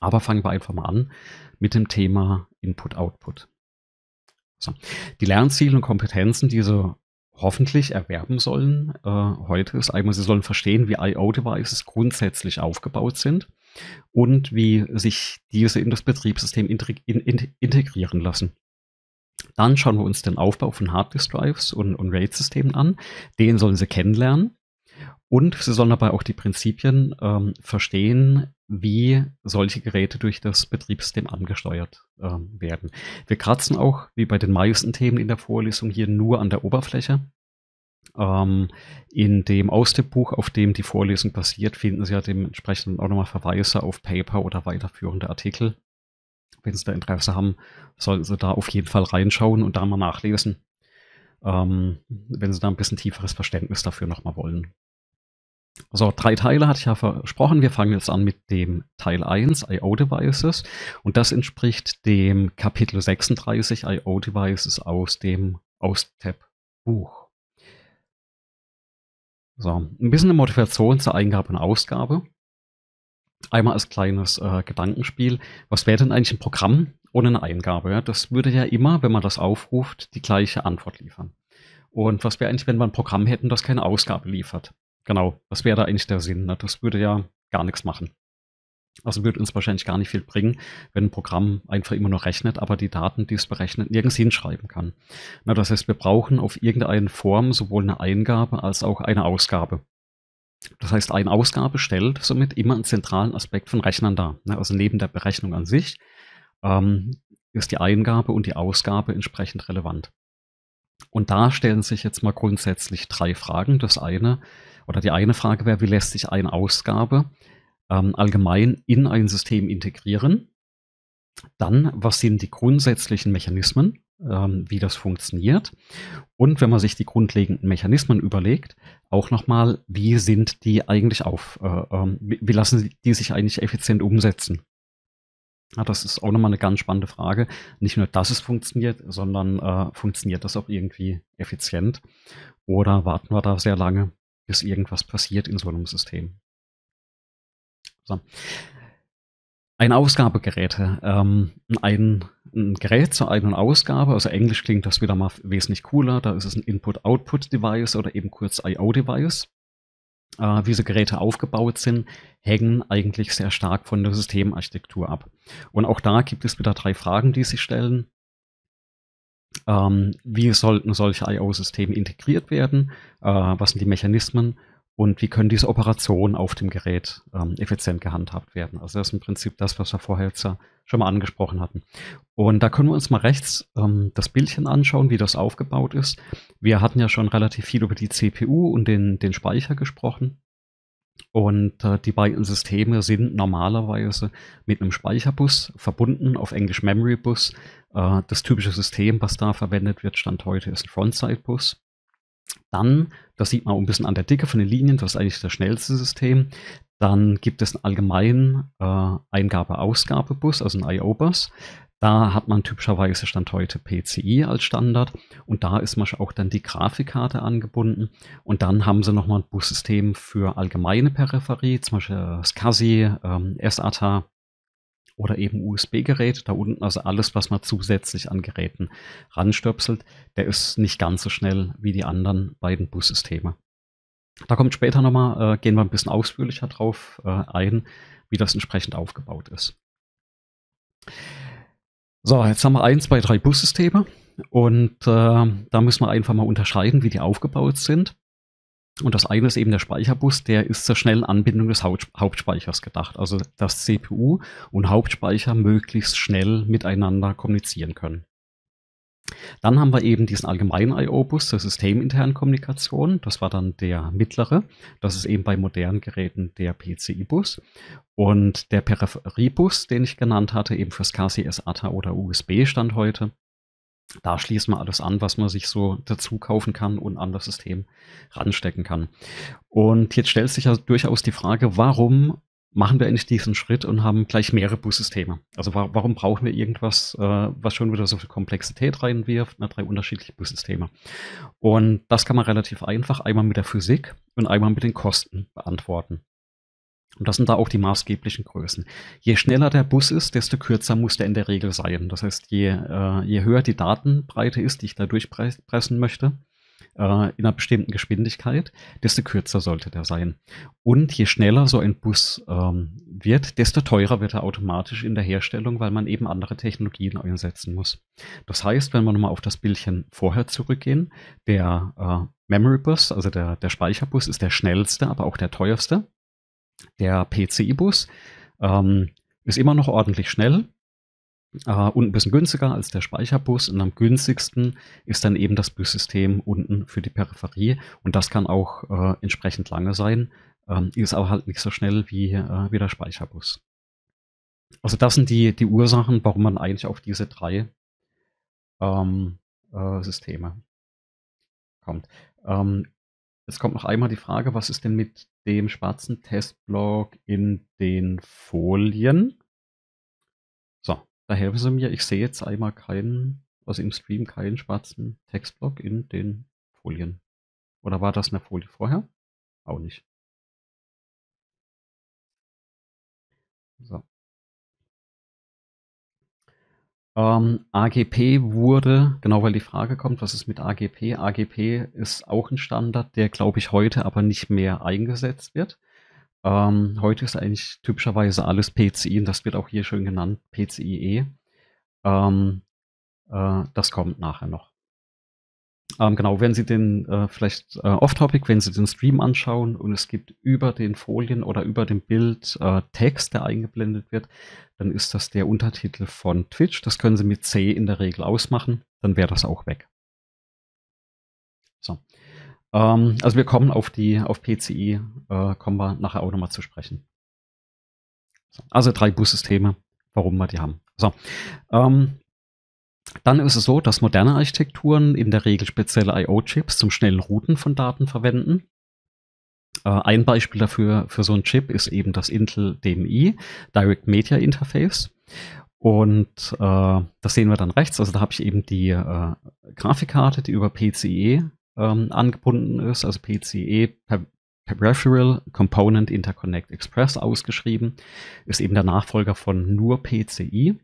Aber fangen wir einfach mal an mit dem Thema Input-Output. So. Die Lernziele und Kompetenzen, die sie hoffentlich erwerben sollen äh, heute, ist einmal, sie sollen verstehen, wie IO-Devices grundsätzlich aufgebaut sind und wie sich diese in das Betriebssystem integri in, in, integrieren lassen. Dann schauen wir uns den Aufbau von Harddisk Drives und, und RAID-Systemen an. Den sollen sie kennenlernen. Und sie sollen dabei auch die Prinzipien ähm, verstehen, wie solche Geräte durch das Betriebssystem angesteuert ähm, werden. Wir kratzen auch, wie bei den meisten Themen in der Vorlesung, hier nur an der Oberfläche. Ähm, in dem Austippbuch, auf dem die Vorlesung basiert, finden Sie ja dementsprechend auch nochmal Verweise auf Paper oder weiterführende Artikel. Wenn Sie da Interesse haben, sollten Sie da auf jeden Fall reinschauen und da mal nachlesen, ähm, wenn Sie da ein bisschen tieferes Verständnis dafür nochmal wollen. So, drei Teile hatte ich ja versprochen. Wir fangen jetzt an mit dem Teil 1, IO-Devices. Und das entspricht dem Kapitel 36 IO-Devices aus dem Austab-Buch. So, ein bisschen eine Motivation zur Eingabe und Ausgabe. Einmal als kleines äh, Gedankenspiel. Was wäre denn eigentlich ein Programm ohne eine Eingabe? Ja? Das würde ja immer, wenn man das aufruft, die gleiche Antwort liefern. Und was wäre eigentlich, wenn wir ein Programm hätten, das keine Ausgabe liefert? Genau, was wäre da eigentlich der Sinn. Ne? Das würde ja gar nichts machen. Also würde uns wahrscheinlich gar nicht viel bringen, wenn ein Programm einfach immer nur rechnet, aber die Daten, die es berechnet, nirgends hinschreiben kann. Na, das heißt, wir brauchen auf irgendeine Form sowohl eine Eingabe als auch eine Ausgabe. Das heißt, eine Ausgabe stellt somit immer einen zentralen Aspekt von Rechnern dar. Na, ne? also neben der Berechnung an sich ähm, ist die Eingabe und die Ausgabe entsprechend relevant. Und da stellen sich jetzt mal grundsätzlich drei Fragen. Das eine, oder die eine Frage wäre, wie lässt sich eine Ausgabe ähm, allgemein in ein System integrieren? Dann, was sind die grundsätzlichen Mechanismen, ähm, wie das funktioniert? Und wenn man sich die grundlegenden Mechanismen überlegt, auch nochmal, wie sind die eigentlich auf, äh, äh, wie lassen die sich eigentlich effizient umsetzen? Ja, das ist auch nochmal eine ganz spannende Frage. Nicht nur, dass es funktioniert, sondern äh, funktioniert das auch irgendwie effizient? Oder warten wir da sehr lange, bis irgendwas passiert in so einem System. So. Ein Ausgabegerät, ähm, ein, ein, Gerät zur eigenen Ausgabe, also Englisch klingt das wieder mal wesentlich cooler, da ist es ein Input-Output-Device oder eben kurz I.O.-Device. Äh, wie diese Geräte aufgebaut sind, hängen eigentlich sehr stark von der Systemarchitektur ab. Und auch da gibt es wieder drei Fragen, die sich stellen ähm, wie sollten solche I.O.-Systeme integriert werden, äh, was sind die Mechanismen und wie können diese Operationen auf dem Gerät ähm, effizient gehandhabt werden. Also das ist im Prinzip das, was wir vorher jetzt ja äh, schon mal angesprochen hatten. Und da können wir uns mal rechts ähm, das Bildchen anschauen, wie das aufgebaut ist. Wir hatten ja schon relativ viel über die CPU und den, den Speicher gesprochen. Und äh, die beiden Systeme sind normalerweise mit einem Speicherbus verbunden, auf Englisch Memory Bus. Äh, das typische System, was da verwendet wird, Stand heute ist ein Frontside-Bus. Dann, das sieht man auch ein bisschen an der Dicke von den Linien, das ist eigentlich das schnellste System. Dann gibt es einen allgemeinen äh, Eingabe-Ausgabe-Bus, also einen IO-Bus. Da hat man typischerweise Stand heute PCI als Standard und da ist man auch dann die Grafikkarte angebunden und dann haben sie nochmal ein Bussystem für allgemeine Peripherie, zum Beispiel äh, SCSI, ähm, SATA oder eben USB-Gerät. Da unten also alles, was man zusätzlich an Geräten ranstöpselt, der ist nicht ganz so schnell wie die anderen beiden Bussysteme. Da kommt später nochmal, äh, gehen wir ein bisschen ausführlicher drauf äh, ein, wie das entsprechend aufgebaut ist. So, jetzt haben wir ein, zwei, drei Bussysteme und äh, da müssen wir einfach mal unterscheiden, wie die aufgebaut sind. Und das eine ist eben der Speicherbus, der ist zur schnellen Anbindung des Haupt Hauptspeichers gedacht, also dass CPU und Hauptspeicher möglichst schnell miteinander kommunizieren können. Dann haben wir eben diesen allgemeinen IO-Bus zur systeminternen Kommunikation. Das war dann der mittlere. Das ist eben bei modernen Geräten der PCI-Bus. Und der Peripheriebus, den ich genannt hatte, eben fürs KCS, ATA oder USB stand heute. Da schließt man alles an, was man sich so dazu kaufen kann und an das System ranstecken kann. Und jetzt stellt sich ja durchaus die Frage, warum machen wir endlich diesen Schritt und haben gleich mehrere Bussysteme. Also wa warum brauchen wir irgendwas, äh, was schon wieder so viel Komplexität reinwirft, ne, drei unterschiedliche Bussysteme. Und das kann man relativ einfach einmal mit der Physik und einmal mit den Kosten beantworten. Und das sind da auch die maßgeblichen Größen. Je schneller der Bus ist, desto kürzer muss der in der Regel sein. Das heißt, je, äh, je höher die Datenbreite ist, die ich da durchpressen möchte, äh, in einer bestimmten Geschwindigkeit, desto kürzer sollte der sein. Und je schneller so ein Bus ähm, wird, desto teurer wird er automatisch in der Herstellung, weil man eben andere Technologien einsetzen muss. Das heißt, wenn wir nochmal auf das Bildchen vorher zurückgehen, der äh, Memory Bus, also der, der Speicherbus, ist der schnellste, aber auch der teuerste. Der PCI-Bus ähm, ist immer noch ordentlich schnell, Uh, und ein bisschen günstiger als der Speicherbus. Und am günstigsten ist dann eben das Bussystem unten für die Peripherie. Und das kann auch äh, entsprechend lange sein, ähm, ist aber halt nicht so schnell wie, äh, wie der Speicherbus. Also das sind die, die Ursachen, warum man eigentlich auf diese drei ähm, äh, Systeme kommt. Ähm, es kommt noch einmal die Frage, was ist denn mit dem schwarzen Testblock in den Folien? Daher wissen wir, ich sehe jetzt einmal keinen, also im Stream keinen schwarzen Textblock in den Folien. Oder war das eine Folie vorher? Auch nicht. So. Ähm, AGP wurde, genau weil die Frage kommt, was ist mit AGP? AGP ist auch ein Standard, der, glaube ich, heute aber nicht mehr eingesetzt wird. Ähm, heute ist eigentlich typischerweise alles PCI und das wird auch hier schön genannt, PCIe. Ähm, äh, das kommt nachher noch. Ähm, genau, wenn Sie den, äh, vielleicht äh, off-topic, wenn Sie den Stream anschauen und es gibt über den Folien oder über dem Bild äh, Text, der eingeblendet wird, dann ist das der Untertitel von Twitch. Das können Sie mit C in der Regel ausmachen, dann wäre das auch weg. Ähm, also wir kommen auf die, auf PCI, äh, kommen wir nachher auch nochmal zu sprechen. Also drei Bussysteme, warum wir die haben. So, ähm, dann ist es so, dass moderne Architekturen in der Regel spezielle I.O.-Chips zum schnellen Routen von Daten verwenden. Äh, ein Beispiel dafür für so einen Chip ist eben das Intel DMI, Direct Media Interface. Und äh, das sehen wir dann rechts. Also da habe ich eben die äh, Grafikkarte, die über PCIe ähm, angebunden ist, also PCE Peripheral Component Interconnect Express ausgeschrieben, ist eben der Nachfolger von nur PCI.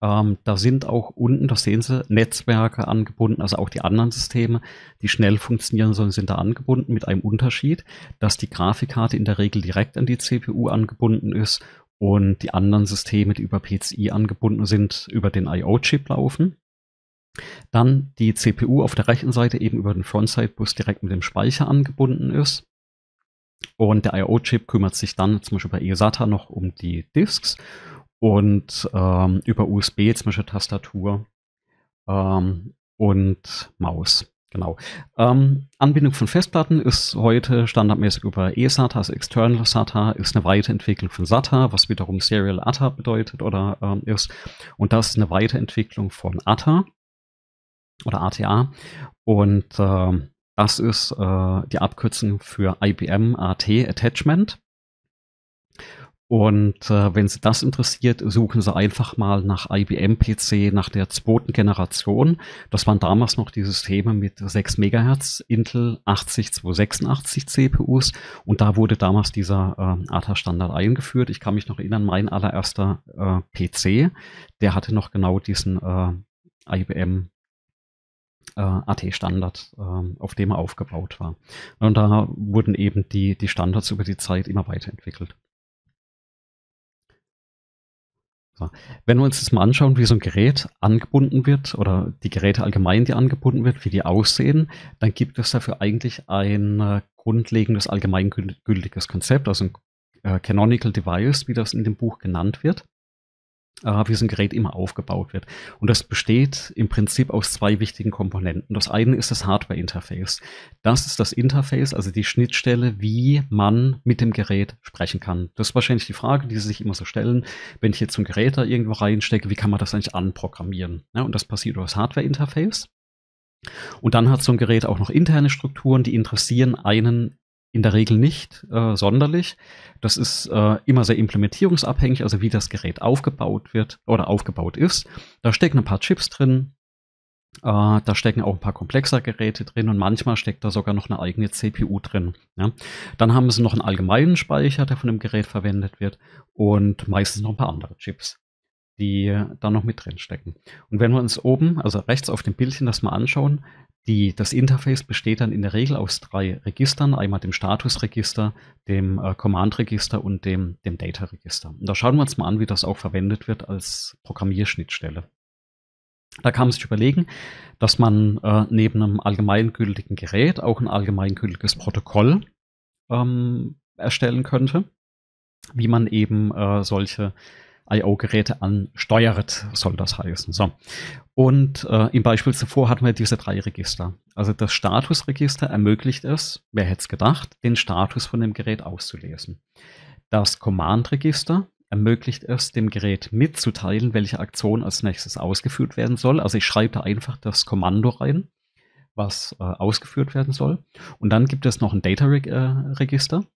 Ähm, da sind auch unten, das sehen Sie, Netzwerke angebunden, also auch die anderen Systeme, die schnell funktionieren sollen, sind da angebunden mit einem Unterschied, dass die Grafikkarte in der Regel direkt an die CPU angebunden ist und die anderen Systeme, die über PCI angebunden sind, über den IO-Chip laufen. Dann die CPU auf der rechten Seite eben über den Frontside-Bus direkt mit dem Speicher angebunden ist. Und der I.O.-Chip kümmert sich dann zum Beispiel bei ESATA noch um die Disks und ähm, über USB zum Beispiel Tastatur ähm, und Maus. Genau. Ähm, Anbindung von Festplatten ist heute standardmäßig über eSATA, also External SATA, ist eine Weiterentwicklung von SATA, was wiederum Serial ATA bedeutet oder ähm, ist. Und das ist eine Weiterentwicklung von ATA oder ATA. Und äh, das ist äh, die Abkürzung für IBM AT Attachment. Und äh, wenn Sie das interessiert, suchen Sie einfach mal nach IBM-PC nach der zweiten Generation. Das waren damals noch die Systeme mit 6 MHz, Intel 80 286 CPUs. Und da wurde damals dieser äh, ATA-Standard eingeführt. Ich kann mich noch erinnern, mein allererster äh, PC, der hatte noch genau diesen äh, IBM äh, AT-Standard, äh, auf dem er aufgebaut war. Und da wurden eben die, die Standards über die Zeit immer weiterentwickelt. So. Wenn wir uns jetzt mal anschauen, wie so ein Gerät angebunden wird oder die Geräte allgemein, die angebunden wird, wie die aussehen, dann gibt es dafür eigentlich ein äh, grundlegendes allgemeingültiges Konzept, also ein äh, Canonical Device, wie das in dem Buch genannt wird. Äh, wie so ein Gerät immer aufgebaut wird. Und das besteht im Prinzip aus zwei wichtigen Komponenten. Das eine ist das Hardware-Interface. Das ist das Interface, also die Schnittstelle, wie man mit dem Gerät sprechen kann. Das ist wahrscheinlich die Frage, die Sie sich immer so stellen, wenn ich jetzt so ein Gerät da irgendwo reinstecke, wie kann man das eigentlich anprogrammieren? Ja, und das passiert über das Hardware-Interface. Und dann hat so ein Gerät auch noch interne Strukturen, die interessieren einen in der Regel nicht äh, sonderlich. Das ist äh, immer sehr implementierungsabhängig, also wie das Gerät aufgebaut wird oder aufgebaut ist. Da stecken ein paar Chips drin, äh, da stecken auch ein paar komplexer Geräte drin und manchmal steckt da sogar noch eine eigene CPU drin. Ja? Dann haben sie noch einen allgemeinen Speicher, der von dem Gerät verwendet wird und meistens noch ein paar andere Chips die da noch mit drin stecken. Und wenn wir uns oben, also rechts auf dem Bildchen das mal anschauen, die, das Interface besteht dann in der Regel aus drei Registern, einmal dem Statusregister, dem äh, Command-Register und dem, dem Data-Register. Und da schauen wir uns mal an, wie das auch verwendet wird als Programmierschnittstelle. Da kann man sich überlegen, dass man äh, neben einem allgemeingültigen Gerät auch ein allgemeingültiges Protokoll ähm, erstellen könnte, wie man eben äh, solche I.O.-Geräte ansteuert, soll das heißen. So. Und äh, im Beispiel zuvor hatten wir diese drei Register. Also das Statusregister ermöglicht es, wer hätte es gedacht, den Status von dem Gerät auszulesen. Das Command-Register ermöglicht es, dem Gerät mitzuteilen, welche Aktion als nächstes ausgeführt werden soll. Also ich schreibe da einfach das Kommando rein, was äh, ausgeführt werden soll. Und dann gibt es noch ein Data-Register. Äh,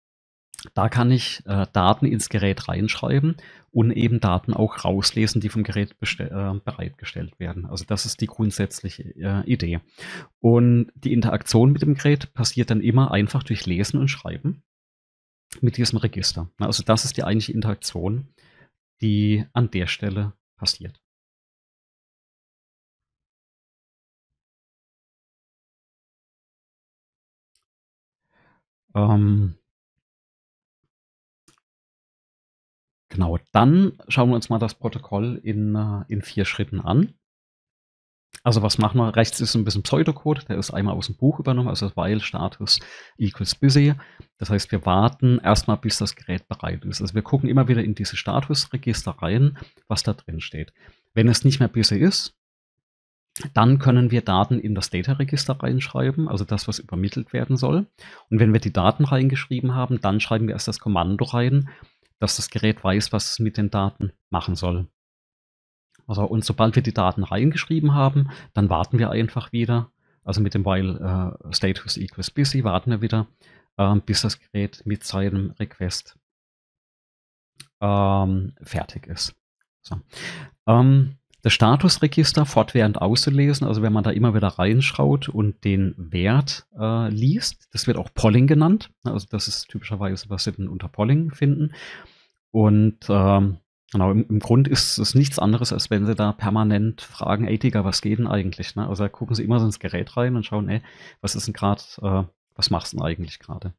da kann ich äh, Daten ins Gerät reinschreiben und eben Daten auch rauslesen, die vom Gerät äh, bereitgestellt werden. Also das ist die grundsätzliche äh, Idee. Und die Interaktion mit dem Gerät passiert dann immer einfach durch Lesen und Schreiben mit diesem Register. Also das ist die eigentliche Interaktion, die an der Stelle passiert. Ähm, Genau, dann schauen wir uns mal das Protokoll in, äh, in vier Schritten an. Also was machen wir? Rechts ist ein bisschen Pseudocode, der ist einmal aus dem Buch übernommen, also while status equals busy. Das heißt, wir warten erstmal, bis das Gerät bereit ist. Also wir gucken immer wieder in diese Statusregister rein, was da drin steht. Wenn es nicht mehr busy ist, dann können wir Daten in das Data-Register reinschreiben, also das, was übermittelt werden soll. Und wenn wir die Daten reingeschrieben haben, dann schreiben wir erst das Kommando rein, dass das Gerät weiß, was es mit den Daten machen soll. Also, und sobald wir die Daten reingeschrieben haben, dann warten wir einfach wieder. Also mit dem While äh, Status equals busy warten wir wieder, äh, bis das Gerät mit seinem Request ähm, fertig ist. So. Ähm, das Statusregister fortwährend auszulesen. Also wenn man da immer wieder reinschaut und den Wert äh, liest, das wird auch Polling genannt. Also das ist typischerweise, was Sie dann unter Polling finden. Und ähm, genau, im, im Grund ist es nichts anderes, als wenn Sie da permanent fragen, ey Digga, was geht denn eigentlich? Ne? Also da gucken Sie immer so ins Gerät rein und schauen, ey, was ist denn gerade, äh, was machst du denn eigentlich gerade?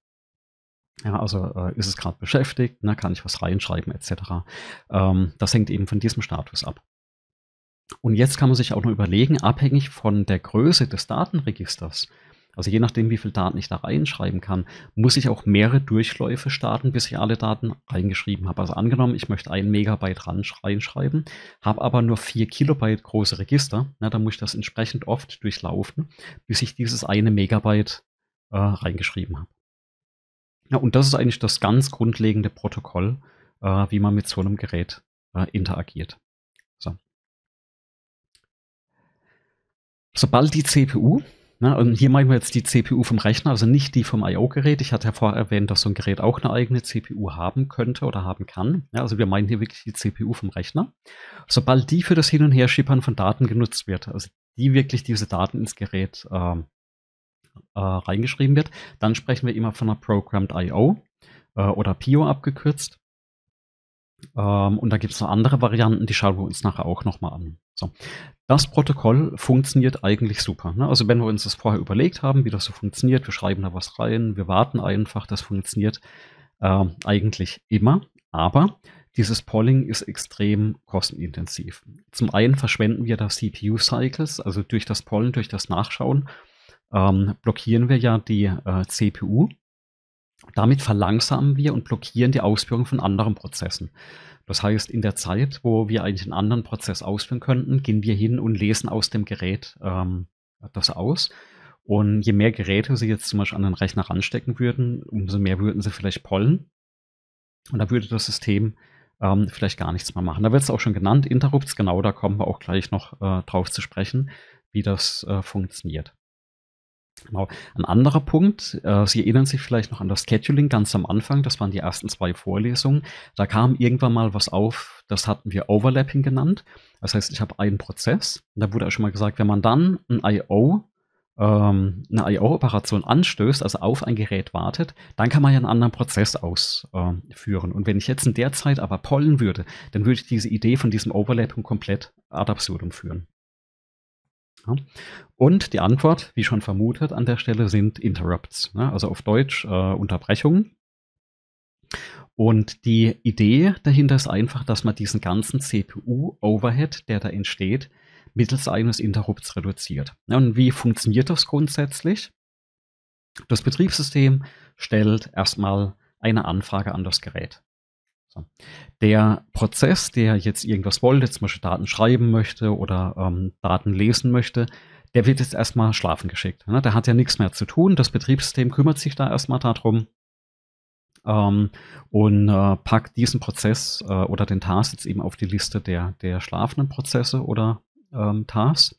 Ja, also äh, ist es gerade beschäftigt, ne, kann ich was reinschreiben etc. Ähm, das hängt eben von diesem Status ab. Und jetzt kann man sich auch noch überlegen, abhängig von der Größe des Datenregisters, also je nachdem, wie viel Daten ich da reinschreiben kann, muss ich auch mehrere Durchläufe starten, bis ich alle Daten reingeschrieben habe. Also angenommen, ich möchte ein Megabyte reinschreiben, habe aber nur vier Kilobyte große Register, na, dann muss ich das entsprechend oft durchlaufen, bis ich dieses eine Megabyte äh, reingeschrieben habe. Ja, und das ist eigentlich das ganz grundlegende Protokoll, äh, wie man mit so einem Gerät äh, interagiert. So. sobald die CPU, ne, und hier meinen wir jetzt die CPU vom Rechner, also nicht die vom IO-Gerät. Ich hatte ja vorher erwähnt, dass so ein Gerät auch eine eigene CPU haben könnte oder haben kann. Ja, also wir meinen hier wirklich die CPU vom Rechner. Sobald die für das Hin- und Herschippern von Daten genutzt wird, also die wirklich diese Daten ins Gerät äh, äh, reingeschrieben wird, dann sprechen wir immer von einer Programmed IO äh, oder PIO abgekürzt. Ähm, und da gibt es noch andere Varianten, die schauen wir uns nachher auch nochmal an. So. Das Protokoll funktioniert eigentlich super. Ne? Also wenn wir uns das vorher überlegt haben, wie das so funktioniert, wir schreiben da was rein, wir warten einfach, das funktioniert äh, eigentlich immer. Aber dieses Polling ist extrem kostenintensiv. Zum einen verschwenden wir da CPU-Cycles, also durch das Pollen, durch das Nachschauen ähm, blockieren wir ja die äh, CPU damit verlangsamen wir und blockieren die Ausführung von anderen Prozessen. Das heißt, in der Zeit, wo wir eigentlich einen anderen Prozess ausführen könnten, gehen wir hin und lesen aus dem Gerät ähm, das aus. Und je mehr Geräte sie jetzt zum Beispiel an den Rechner ranstecken würden, umso mehr würden sie vielleicht pollen. Und da würde das System ähm, vielleicht gar nichts mehr machen. Da wird es auch schon genannt, Interrupts, genau, da kommen wir auch gleich noch äh, drauf zu sprechen, wie das äh, funktioniert. Genau. Ein anderer Punkt, äh, Sie erinnern sich vielleicht noch an das Scheduling ganz am Anfang, das waren die ersten zwei Vorlesungen. Da kam irgendwann mal was auf, das hatten wir Overlapping genannt. Das heißt, ich habe einen Prozess. und da wurde auch schon mal gesagt, wenn man dann ein I.O., ähm, eine I.O.-Operation anstößt, also auf ein Gerät wartet, dann kann man ja einen anderen Prozess ausführen. Äh, Und wenn ich jetzt in der Zeit aber pollen würde, dann würde ich diese Idee von diesem Overlapping komplett ad absurdum führen. Und die Antwort, wie schon vermutet, an der Stelle sind Interrupts, ne? also auf Deutsch äh, Unterbrechungen. Und die Idee dahinter ist einfach, dass man diesen ganzen CPU-Overhead, der da entsteht, mittels eines Interrupts reduziert. Und wie funktioniert das grundsätzlich? Das Betriebssystem stellt erstmal eine Anfrage an das Gerät. Der Prozess, der jetzt irgendwas wollte, zum Beispiel Daten schreiben möchte oder ähm, Daten lesen möchte, der wird jetzt erstmal schlafen geschickt. Ne? Der hat ja nichts mehr zu tun. Das Betriebssystem kümmert sich da erstmal darum ähm, und äh, packt diesen Prozess äh, oder den Task jetzt eben auf die Liste der, der schlafenden Prozesse oder ähm, Tasks.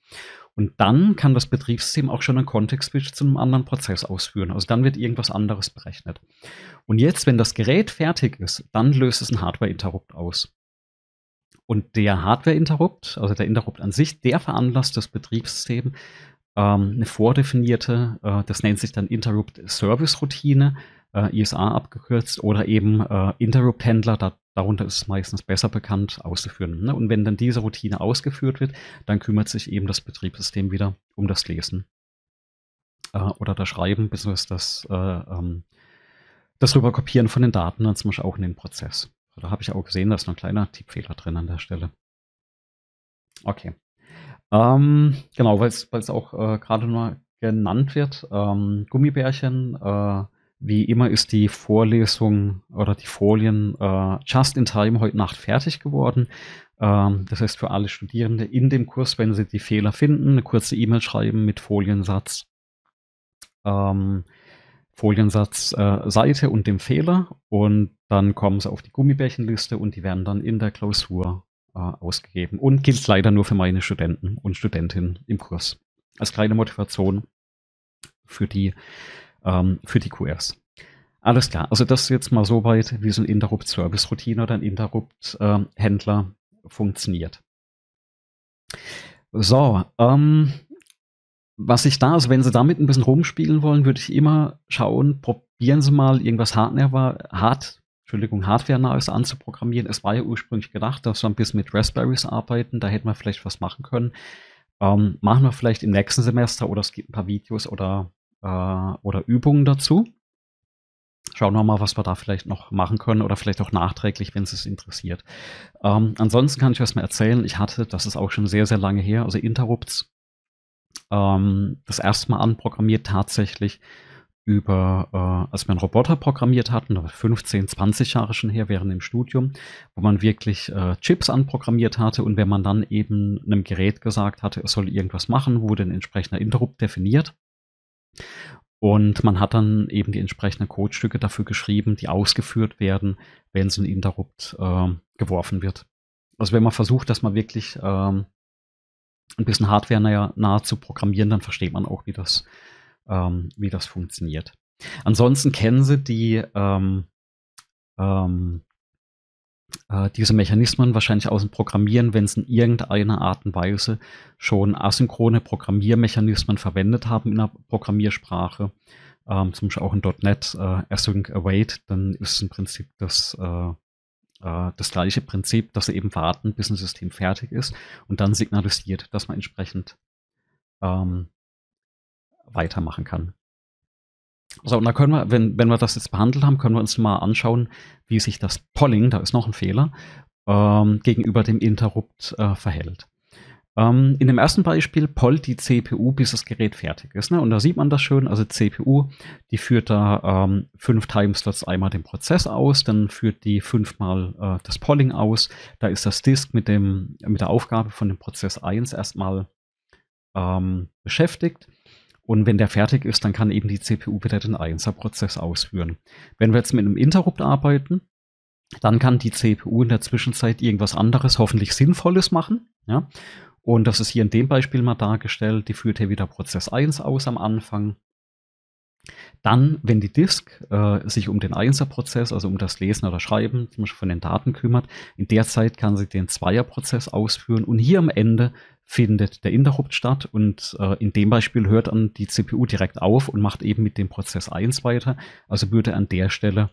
Und dann kann das Betriebssystem auch schon einen Kontext-Switch zu einem anderen Prozess ausführen. Also dann wird irgendwas anderes berechnet. Und jetzt, wenn das Gerät fertig ist, dann löst es einen Hardware-Interrupt aus. Und der Hardware-Interrupt, also der Interrupt an sich, der veranlasst das Betriebssystem ähm, eine vordefinierte, äh, das nennt sich dann Interrupt-Service-Routine, äh, ISA e abgekürzt, oder eben äh, Interrupt-Händler, da, darunter ist es meistens besser bekannt, auszuführen. Ne? Und wenn dann diese Routine ausgeführt wird, dann kümmert sich eben das Betriebssystem wieder um das Lesen äh, oder das Schreiben, beziehungsweise das, äh, ähm, das Rüberkopieren von den Daten, dann ne? zum Beispiel auch in den Prozess. Also da habe ich auch gesehen, da ist noch ein kleiner Tippfehler drin an der Stelle. Okay. Ähm, genau, weil es auch äh, gerade nur genannt wird. Ähm, Gummibärchen, äh, wie immer ist die Vorlesung oder die Folien äh, just in time heute Nacht fertig geworden. Ähm, das heißt, für alle Studierende in dem Kurs, wenn sie die Fehler finden, eine kurze E-Mail schreiben mit Foliensatz, ähm, Foliensatz äh, Seite und dem Fehler und dann kommen sie auf die Gummibärchenliste und die werden dann in der Klausur äh, ausgegeben. Und gilt leider nur für meine Studenten und Studentinnen im Kurs. Als kleine Motivation für die ähm, für die QRs. Alles klar, also das ist jetzt mal so weit, wie so ein Interrupt-Service-Routine oder ein Interrupt-Händler ähm, funktioniert. So, ähm, was ich da, also wenn Sie damit ein bisschen rumspielen wollen, würde ich immer schauen, probieren Sie mal irgendwas Hardware, Entschuldigung, Hardware-nahes anzuprogrammieren. Es war ja ursprünglich gedacht, dass wir ein bisschen mit Raspberries arbeiten, da hätten wir vielleicht was machen können. Ähm, machen wir vielleicht im nächsten Semester oder es gibt ein paar Videos oder äh, oder Übungen dazu. Schauen wir mal, was wir da vielleicht noch machen können oder vielleicht auch nachträglich, wenn es es interessiert. Ähm, ansonsten kann ich was mal erzählen. Ich hatte, das ist auch schon sehr, sehr lange her, also Interrupts, ähm, das erste Mal anprogrammiert tatsächlich über, äh, als wir einen Roboter programmiert hatten, 15, 20 Jahre schon her während dem Studium, wo man wirklich äh, Chips anprogrammiert hatte und wenn man dann eben einem Gerät gesagt hatte, es soll irgendwas machen, wurde ein entsprechender Interrupt definiert und man hat dann eben die entsprechenden Codestücke dafür geschrieben, die ausgeführt werden, wenn so ein Interrupt äh, geworfen wird. Also wenn man versucht, dass man wirklich äh, ein bisschen Hardware nahe, nahe, zu programmieren, dann versteht man auch, wie das, ähm, wie das funktioniert. Ansonsten kennen Sie die ähm, ähm, äh, diese Mechanismen wahrscheinlich außen programmieren, wenn sie in irgendeiner Art und Weise schon asynchrone Programmiermechanismen verwendet haben in der Programmiersprache. Ähm, zum Beispiel auch in .NET äh, Async Await, dann ist es im Prinzip das, äh, äh, das gleiche Prinzip, dass sie eben warten, bis ein System fertig ist und dann signalisiert, dass man entsprechend ähm, weitermachen kann. So, und da können wir, wenn, wenn wir das jetzt behandelt haben, können wir uns mal anschauen, wie sich das Polling, da ist noch ein Fehler, ähm, gegenüber dem Interrupt äh, verhält. Ähm, in dem ersten Beispiel pollt die CPU, bis das Gerät fertig ist. Ne? Und da sieht man das schön, also CPU, die führt da ähm, fünf Timeslots einmal den Prozess aus, dann führt die fünfmal äh, das Polling aus. Da ist das Disk mit, dem, mit der Aufgabe von dem Prozess 1 erstmal ähm, beschäftigt. Und wenn der fertig ist, dann kann eben die CPU wieder den 1er-Prozess ausführen. Wenn wir jetzt mit einem Interrupt arbeiten, dann kann die CPU in der Zwischenzeit irgendwas anderes, hoffentlich Sinnvolles machen. Ja? Und das ist hier in dem Beispiel mal dargestellt. Die führt hier wieder Prozess 1 aus am Anfang. Dann, wenn die Disk äh, sich um den 1er-Prozess, also um das Lesen oder Schreiben zum Beispiel von den Daten kümmert, in der Zeit kann sie den 2er-Prozess ausführen und hier am Ende findet der Interrupt statt und äh, in dem Beispiel hört dann die CPU direkt auf und macht eben mit dem Prozess 1 weiter. Also würde an der Stelle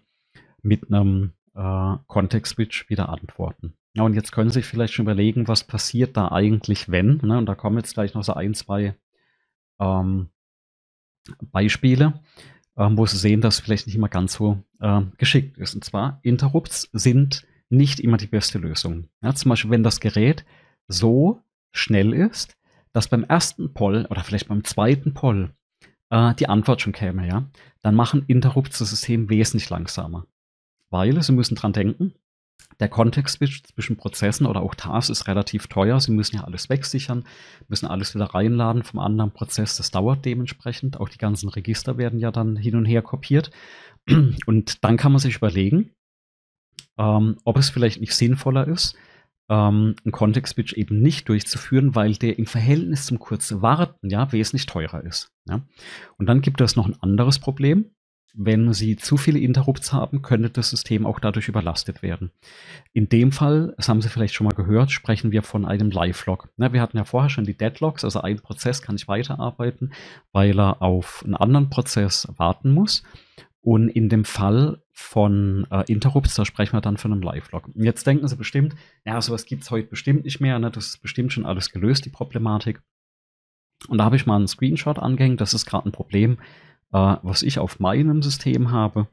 mit einem äh, Context-Switch wieder antworten. Ja, und jetzt können Sie sich vielleicht schon überlegen, was passiert da eigentlich, wenn. Ne? Und da kommen jetzt gleich noch so ein, zwei ähm, Beispiele, ähm, wo Sie sehen, dass es vielleicht nicht immer ganz so ähm, geschickt ist. Und zwar, Interrupts sind nicht immer die beste Lösung. Ja, zum Beispiel, wenn das Gerät so schnell ist, dass beim ersten Poll oder vielleicht beim zweiten Poll äh, die Antwort schon käme, ja, dann machen Interrupts das System wesentlich langsamer. Weil Sie müssen dran denken, der Kontext zwischen Prozessen oder auch Tasks ist relativ teuer. Sie müssen ja alles wegsichern, müssen alles wieder reinladen vom anderen Prozess. Das dauert dementsprechend. Auch die ganzen Register werden ja dann hin und her kopiert. Und dann kann man sich überlegen, ähm, ob es vielleicht nicht sinnvoller ist, ähm, einen Context-Switch eben nicht durchzuführen, weil der im Verhältnis zum kurzen Warten ja wesentlich teurer ist. Ja. Und dann gibt es noch ein anderes Problem. Wenn Sie zu viele Interrupts haben, könnte das System auch dadurch überlastet werden. In dem Fall, das haben Sie vielleicht schon mal gehört, sprechen wir von einem Live-Log. Ne, wir hatten ja vorher schon die Deadlocks, also ein Prozess kann nicht weiterarbeiten, weil er auf einen anderen Prozess warten muss. Und in dem Fall von äh, Interrupts, da sprechen wir dann von einem Live-Log. Jetzt denken Sie bestimmt, ja, sowas gibt es heute bestimmt nicht mehr, ne? das ist bestimmt schon alles gelöst, die Problematik. Und da habe ich mal einen Screenshot angehängt, das ist gerade ein Problem, äh, was ich auf meinem System habe.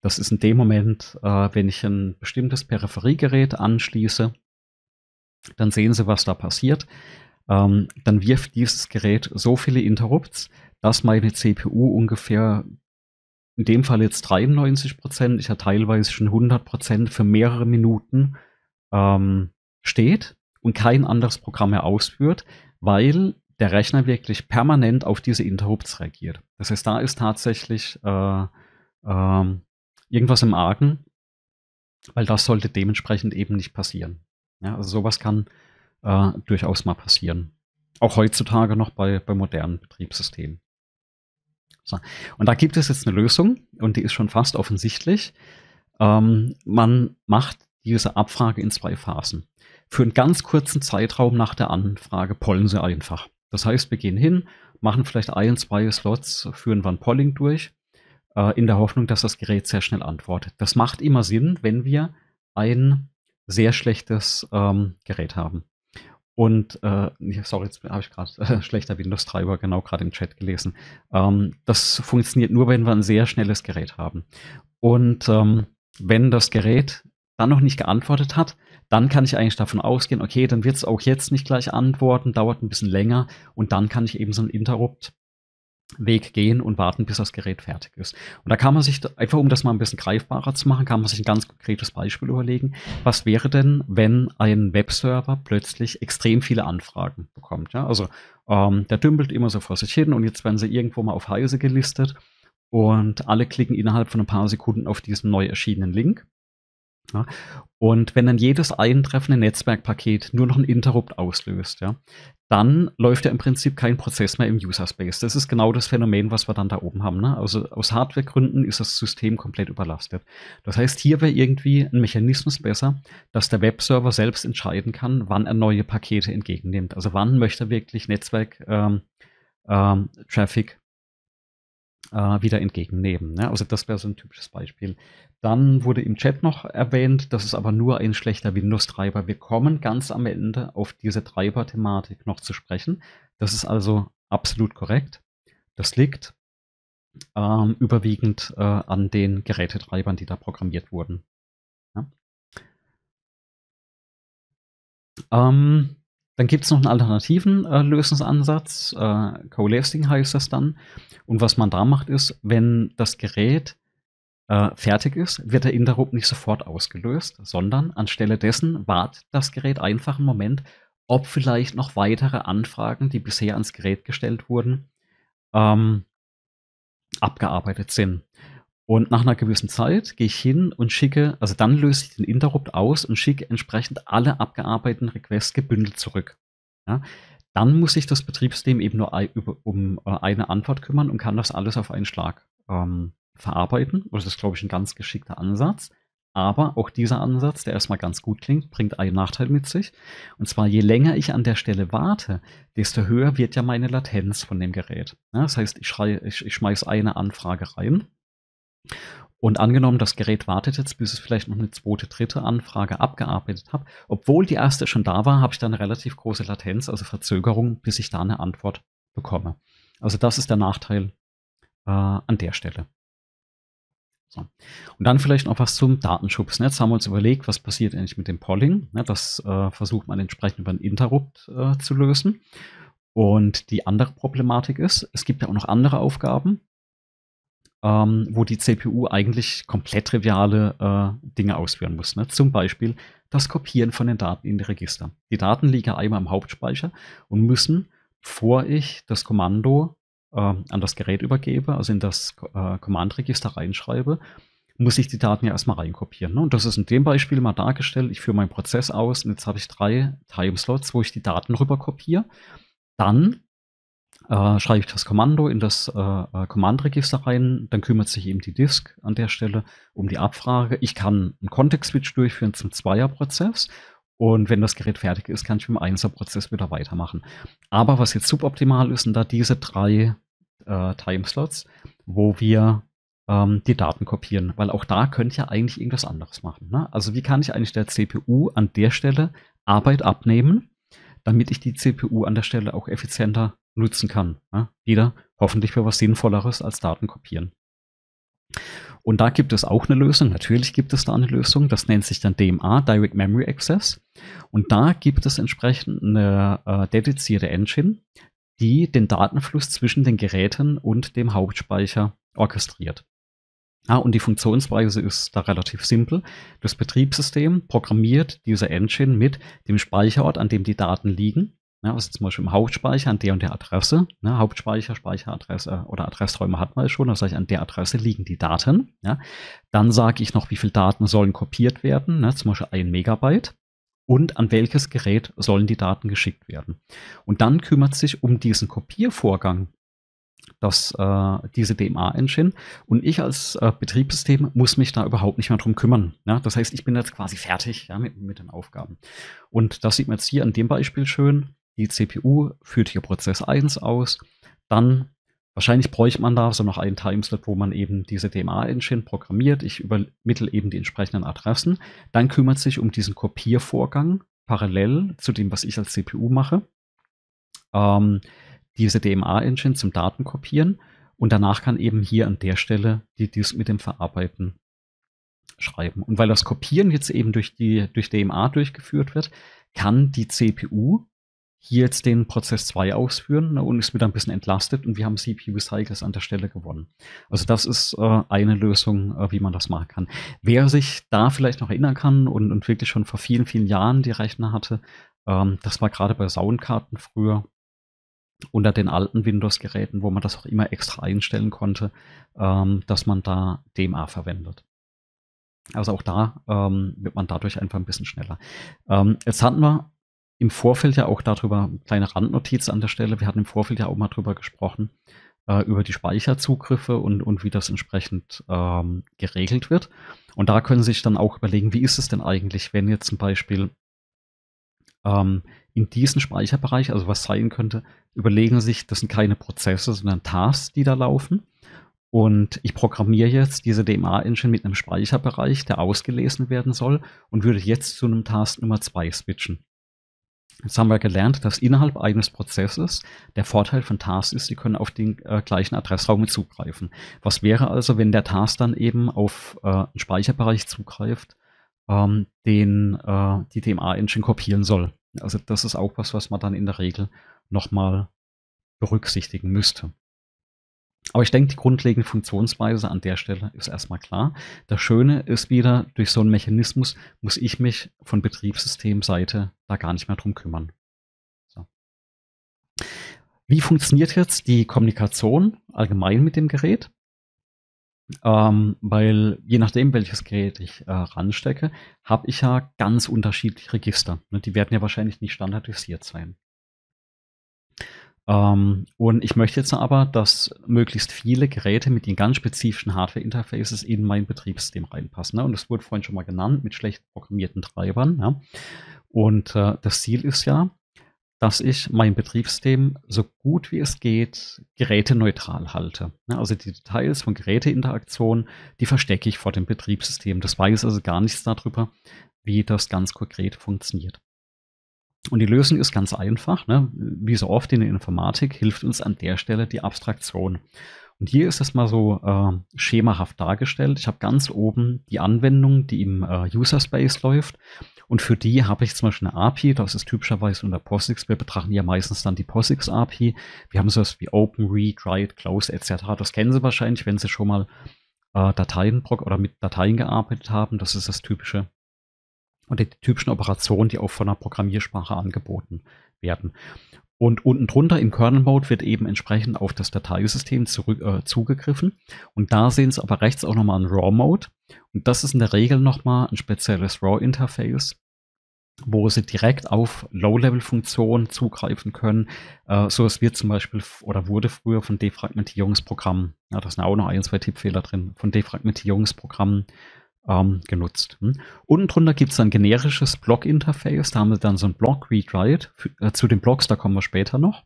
Das ist in dem Moment, äh, wenn ich ein bestimmtes Peripheriegerät anschließe, dann sehen Sie, was da passiert. Ähm, dann wirft dieses Gerät so viele Interrupts, dass meine CPU ungefähr in dem Fall jetzt 93 Prozent, ich ja teilweise schon 100 Prozent für mehrere Minuten ähm, steht und kein anderes Programm mehr ausführt, weil der Rechner wirklich permanent auf diese Interrupts reagiert. Das heißt, da ist tatsächlich äh, äh, irgendwas im Argen, weil das sollte dementsprechend eben nicht passieren. Ja, also sowas kann äh, durchaus mal passieren. Auch heutzutage noch bei, bei modernen Betriebssystemen. So. Und da gibt es jetzt eine Lösung und die ist schon fast offensichtlich. Ähm, man macht diese Abfrage in zwei Phasen. Für einen ganz kurzen Zeitraum nach der Anfrage pollen sie einfach. Das heißt, wir gehen hin, machen vielleicht ein, zwei Slots, führen wann Polling durch, äh, in der Hoffnung, dass das Gerät sehr schnell antwortet. Das macht immer Sinn, wenn wir ein sehr schlechtes ähm, Gerät haben. Und, äh, sorry, jetzt habe ich gerade äh, schlechter Windows treiber genau gerade im Chat gelesen. Ähm, das funktioniert nur, wenn wir ein sehr schnelles Gerät haben. Und ähm, wenn das Gerät dann noch nicht geantwortet hat, dann kann ich eigentlich davon ausgehen, okay, dann wird es auch jetzt nicht gleich antworten, dauert ein bisschen länger und dann kann ich eben so einen Interrupt Weg gehen und warten, bis das Gerät fertig ist. Und da kann man sich, einfach um das mal ein bisschen greifbarer zu machen, kann man sich ein ganz konkretes Beispiel überlegen. Was wäre denn, wenn ein Webserver plötzlich extrem viele Anfragen bekommt? Ja? Also ähm, der dümpelt immer so vor sich hin und jetzt werden sie irgendwo mal auf Heise gelistet und alle klicken innerhalb von ein paar Sekunden auf diesen neu erschienenen Link ja? Und wenn dann jedes eintreffende Netzwerkpaket nur noch ein Interrupt auslöst, ja, dann läuft ja im Prinzip kein Prozess mehr im User Space. Das ist genau das Phänomen, was wir dann da oben haben. Ne? Also aus Hardwaregründen ist das System komplett überlastet. Das heißt, hier wäre irgendwie ein Mechanismus besser, dass der Webserver selbst entscheiden kann, wann er neue Pakete entgegennimmt. Also wann möchte er wirklich Netzwerk ähm, ähm, Traffic äh, wieder entgegennehmen. Ne? Also das wäre so ein typisches Beispiel. Dann wurde im Chat noch erwähnt, dass es aber nur ein schlechter Windows-Treiber. Wir kommen ganz am Ende auf diese Treiber-Thematik noch zu sprechen. Das ist also absolut korrekt. Das liegt ähm, überwiegend äh, an den Gerätetreibern, die da programmiert wurden. Ja? Ähm, dann gibt es noch einen alternativen äh, Lösungsansatz, äh, co heißt das dann. Und was man da macht ist, wenn das Gerät äh, fertig ist, wird der Interrupt nicht sofort ausgelöst, sondern anstelle dessen wartet das Gerät einfach einen Moment, ob vielleicht noch weitere Anfragen, die bisher ans Gerät gestellt wurden, ähm, abgearbeitet sind. Und nach einer gewissen Zeit gehe ich hin und schicke, also dann löse ich den Interrupt aus und schicke entsprechend alle abgearbeiteten Requests gebündelt zurück. Ja? Dann muss sich das Betriebssystem eben nur um äh, eine Antwort kümmern und kann das alles auf einen Schlag ähm, verarbeiten. das ist, glaube ich, ein ganz geschickter Ansatz. Aber auch dieser Ansatz, der erstmal ganz gut klingt, bringt einen Nachteil mit sich. Und zwar, je länger ich an der Stelle warte, desto höher wird ja meine Latenz von dem Gerät. Ja, das heißt, ich, ich, ich schmeiße eine Anfrage rein und angenommen, das Gerät wartet jetzt, bis es vielleicht noch eine zweite, dritte Anfrage abgearbeitet hat. Obwohl die erste schon da war, habe ich dann relativ große Latenz, also Verzögerung, bis ich da eine Antwort bekomme. Also das ist der Nachteil äh, an der Stelle. So. Und dann vielleicht noch was zum Datenschutz. Ne? Jetzt haben wir uns überlegt, was passiert eigentlich mit dem Polling. Ne? Das äh, versucht man entsprechend über einen Interrupt äh, zu lösen. Und die andere Problematik ist, es gibt ja auch noch andere Aufgaben, ähm, wo die CPU eigentlich komplett triviale äh, Dinge ausführen muss. Ne? Zum Beispiel das Kopieren von den Daten in die Register. Die Daten liegen einmal im Hauptspeicher und müssen, bevor ich das Kommando äh, an das Gerät übergebe, also in das äh, Command-Register reinschreibe, muss ich die Daten ja erstmal reinkopieren. Ne? Und das ist in dem Beispiel mal dargestellt. Ich führe meinen Prozess aus und jetzt habe ich drei Timeslots, wo ich die Daten rüberkopiere. Dann äh, schreibe ich das Kommando in das äh, Command-Register äh, rein, dann kümmert sich eben die Disk an der Stelle um die Abfrage. Ich kann einen Context-Switch durchführen zum Zweier-Prozess und wenn das Gerät fertig ist, kann ich mit dem Einser-Prozess wieder weitermachen. Aber was jetzt suboptimal ist, sind da diese drei äh, Timeslots, wo wir ähm, die Daten kopieren, weil auch da könnte ich ja eigentlich irgendwas anderes machen. Ne? Also wie kann ich eigentlich der CPU an der Stelle Arbeit abnehmen, damit ich die CPU an der Stelle auch effizienter nutzen kann. Ja? Wieder hoffentlich für was Sinnvolleres als Daten kopieren. Und da gibt es auch eine Lösung. Natürlich gibt es da eine Lösung. Das nennt sich dann DMA, Direct Memory Access. Und da gibt es entsprechend eine äh, dedizierte Engine, die den Datenfluss zwischen den Geräten und dem Hauptspeicher orchestriert. Ah, und die Funktionsweise ist da relativ simpel. Das Betriebssystem programmiert diese Engine mit dem Speicherort, an dem die Daten liegen, Ne, was ist zum Beispiel im Hauptspeicher an der und der Adresse, ne, Hauptspeicher, Speicheradresse oder Adressräume hat man ja schon, das ich, an der Adresse liegen die Daten. Ja. Dann sage ich noch, wie viele Daten sollen kopiert werden, ne, zum Beispiel ein Megabyte. Und an welches Gerät sollen die Daten geschickt werden? Und dann kümmert sich um diesen Kopiervorgang dass äh, diese DMA-Engine und ich als äh, Betriebssystem muss mich da überhaupt nicht mehr drum kümmern. Ne? Das heißt, ich bin jetzt quasi fertig ja, mit, mit, den Aufgaben. Und das sieht man jetzt hier an dem Beispiel schön die CPU führt hier Prozess 1 aus. Dann wahrscheinlich bräuchte man da so noch einen Timeslot, wo man eben diese DMA-Engine programmiert. Ich übermittle eben die entsprechenden Adressen. Dann kümmert sich um diesen Kopiervorgang parallel zu dem, was ich als CPU mache. Ähm, diese DMA-Engine zum Datenkopieren und danach kann eben hier an der Stelle die Disk mit dem Verarbeiten schreiben. Und weil das Kopieren jetzt eben durch die durch DMA durchgeführt wird, kann die CPU hier jetzt den Prozess 2 ausführen ne, und ist wieder ein bisschen entlastet und wir haben CPU-Cycles an der Stelle gewonnen. Also das ist äh, eine Lösung, äh, wie man das machen kann. Wer sich da vielleicht noch erinnern kann und, und wirklich schon vor vielen, vielen Jahren die Rechner hatte, ähm, das war gerade bei Soundkarten früher unter den alten Windows-Geräten, wo man das auch immer extra einstellen konnte, ähm, dass man da DMA verwendet. Also auch da ähm, wird man dadurch einfach ein bisschen schneller. Ähm, jetzt hatten wir im Vorfeld ja auch darüber, kleine Randnotiz an der Stelle, wir hatten im Vorfeld ja auch mal darüber gesprochen, äh, über die Speicherzugriffe und, und wie das entsprechend ähm, geregelt wird. Und da können Sie sich dann auch überlegen, wie ist es denn eigentlich, wenn jetzt zum Beispiel ähm, in diesem Speicherbereich, also was sein könnte, überlegen Sie sich, das sind keine Prozesse, sondern Tasks, die da laufen. Und ich programmiere jetzt diese DMA-Engine mit einem Speicherbereich, der ausgelesen werden soll und würde jetzt zu einem Task Nummer 2 switchen. Jetzt haben wir gelernt, dass innerhalb eines Prozesses der Vorteil von Tasks ist, sie können auf den äh, gleichen Adressraum zugreifen. Was wäre also, wenn der Task dann eben auf äh, einen Speicherbereich zugreift, ähm, den äh, die DMA-Engine kopieren soll? Also das ist auch was, was man dann in der Regel nochmal berücksichtigen müsste. Aber ich denke, die grundlegende Funktionsweise an der Stelle ist erstmal klar. Das Schöne ist wieder, durch so einen Mechanismus muss ich mich von Betriebssystemseite da gar nicht mehr drum kümmern. So. Wie funktioniert jetzt die Kommunikation allgemein mit dem Gerät? Ähm, weil je nachdem, welches Gerät ich äh, ranstecke, habe ich ja ganz unterschiedliche Register. Ne? Die werden ja wahrscheinlich nicht standardisiert sein. Ähm, und ich möchte jetzt aber, dass möglichst viele Geräte mit den ganz spezifischen Hardware-Interfaces in mein Betriebssystem reinpassen. Ne? Und das wurde vorhin schon mal genannt mit schlecht programmierten Treibern. Ja? Und äh, das Ziel ist ja, dass ich mein Betriebssystem so gut wie es geht geräteneutral halte. Ne? Also die Details von Geräteinteraktionen, die verstecke ich vor dem Betriebssystem. Das weiß also gar nichts darüber, wie das ganz konkret funktioniert. Und die Lösung ist ganz einfach. Ne? Wie so oft in der Informatik hilft uns an der Stelle die Abstraktion. Und hier ist das mal so äh, schemahaft dargestellt. Ich habe ganz oben die Anwendung, die im äh, User Space läuft. Und für die habe ich zum Beispiel eine API. Das ist typischerweise unter POSIX. Wir betrachten ja meistens dann die POSIX API. Wir haben sowas wie Open, Read, Write, Close etc. Das kennen Sie wahrscheinlich, wenn Sie schon mal äh, Dateien oder mit Dateien gearbeitet haben. Das ist das typische und die typischen Operationen, die auch von einer Programmiersprache angeboten werden. Und unten drunter im Kernel-Mode wird eben entsprechend auf das Dateisystem zurück, äh, zugegriffen. Und da sehen Sie aber rechts auch nochmal einen RAW-Mode. Und das ist in der Regel nochmal ein spezielles RAW-Interface, wo Sie direkt auf Low-Level-Funktionen zugreifen können. Äh, so es wird zum Beispiel oder wurde früher von Defragmentierungsprogrammen, ja, da sind auch noch ein, zwei Tippfehler drin, von Defragmentierungsprogrammen ähm, genutzt. Hm? Unten drunter gibt es ein generisches Blog-Interface. Da haben wir dann so ein Blog-Read-Write. Äh, zu den Blogs, da kommen wir später noch.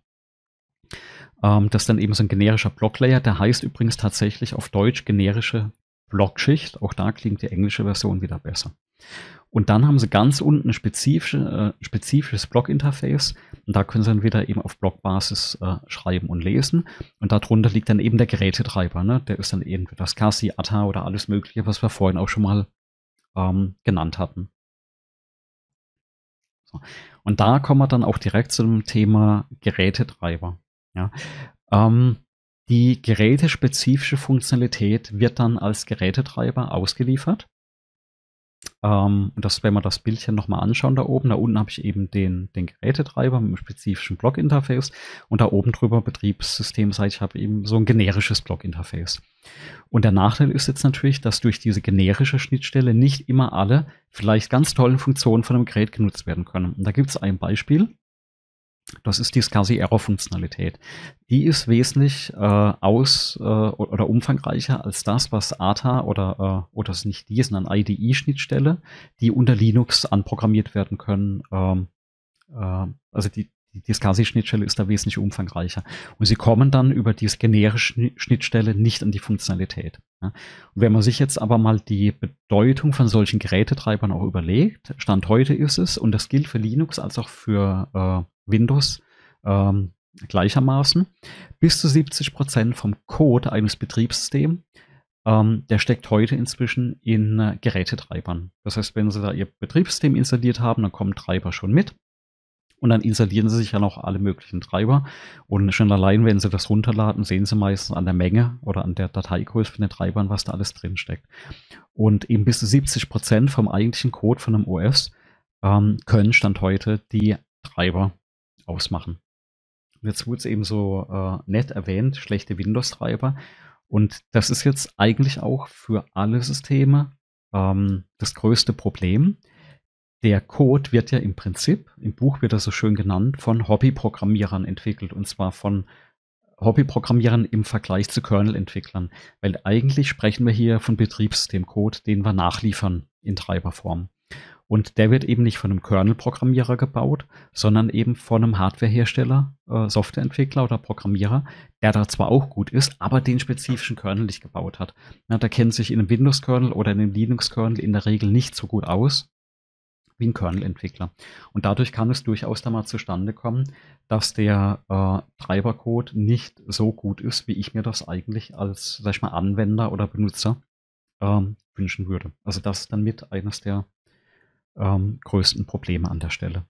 Ähm, das ist dann eben so ein generischer Blog-Layer. Der heißt übrigens tatsächlich auf Deutsch generische Blockschicht. Auch da klingt die englische Version wieder besser. Und dann haben sie ganz unten ein spezifische, äh, spezifisches block interface Und da können sie dann wieder eben auf Blog-Basis äh, schreiben und lesen. Und darunter liegt dann eben der Gerätetreiber. Ne? Der ist dann eben das Kasi, ATA oder alles Mögliche, was wir vorhin auch schon mal ähm, genannt hatten. So. Und da kommen wir dann auch direkt zum Thema Gerätetreiber. Ja? Ähm, die gerätespezifische Funktionalität wird dann als Gerätetreiber ausgeliefert. Ähm, und das, wenn wir das Bildchen nochmal anschauen, da oben, da unten habe ich eben den, den Gerätetreiber mit einem spezifischen Block-Interface und da oben drüber betriebssystemseitig habe ich eben so ein generisches Block-Interface. Und der Nachteil ist jetzt natürlich, dass durch diese generische Schnittstelle nicht immer alle vielleicht ganz tollen Funktionen von einem Gerät genutzt werden können. Und da gibt es ein Beispiel. Das ist die Scasi-Error-Funktionalität. Die ist wesentlich äh, aus äh, oder umfangreicher als das, was ATA oder, äh, oder es ist nicht die, sondern IDE-Schnittstelle, die unter Linux anprogrammiert werden können. Ähm, äh, also die, die SCSI-Schnittstelle ist da wesentlich umfangreicher. Und sie kommen dann über diese generische Schnittstelle nicht an die Funktionalität. Und wenn man sich jetzt aber mal die Bedeutung von solchen Gerätetreibern auch überlegt, Stand heute ist es, und das gilt für Linux als auch für, äh, Windows ähm, gleichermaßen. Bis zu 70 Prozent vom Code eines Betriebssystems, ähm, der steckt heute inzwischen in äh, Gerätetreibern. Das heißt, wenn Sie da Ihr Betriebssystem installiert haben, dann kommen Treiber schon mit. Und dann installieren Sie sich ja noch alle möglichen Treiber. Und schon allein, wenn Sie das runterladen, sehen Sie meistens an der Menge oder an der Dateigröße von den Treibern, was da alles drin steckt. Und eben bis zu 70 Prozent vom eigentlichen Code von einem OS ähm, können Stand heute die Treiber ausmachen. Jetzt wurde es eben so äh, nett erwähnt, schlechte Windows-Treiber. Und das ist jetzt eigentlich auch für alle Systeme ähm, das größte Problem. Der Code wird ja im Prinzip, im Buch wird er so schön genannt, von Hobbyprogrammierern entwickelt. Und zwar von Hobbyprogrammierern im Vergleich zu Kernel-Entwicklern. Weil eigentlich sprechen wir hier von Betriebssystemcode, den wir nachliefern in Treiberform. Und der wird eben nicht von einem Kernel-Programmierer gebaut, sondern eben von einem Hardware-Hersteller, äh, Softwareentwickler oder Programmierer, der da zwar auch gut ist, aber den spezifischen Kernel nicht gebaut hat. Na, der kennt sich in einem Windows-Kernel oder in einem Linux-Kernel in der Regel nicht so gut aus wie ein Kernel-Entwickler. Und dadurch kann es durchaus da mal zustande kommen, dass der äh, Treibercode nicht so gut ist, wie ich mir das eigentlich als, sag ich mal, Anwender oder Benutzer ähm, wünschen würde. Also das ist dann mit eines der ähm, größten Probleme an der Stelle.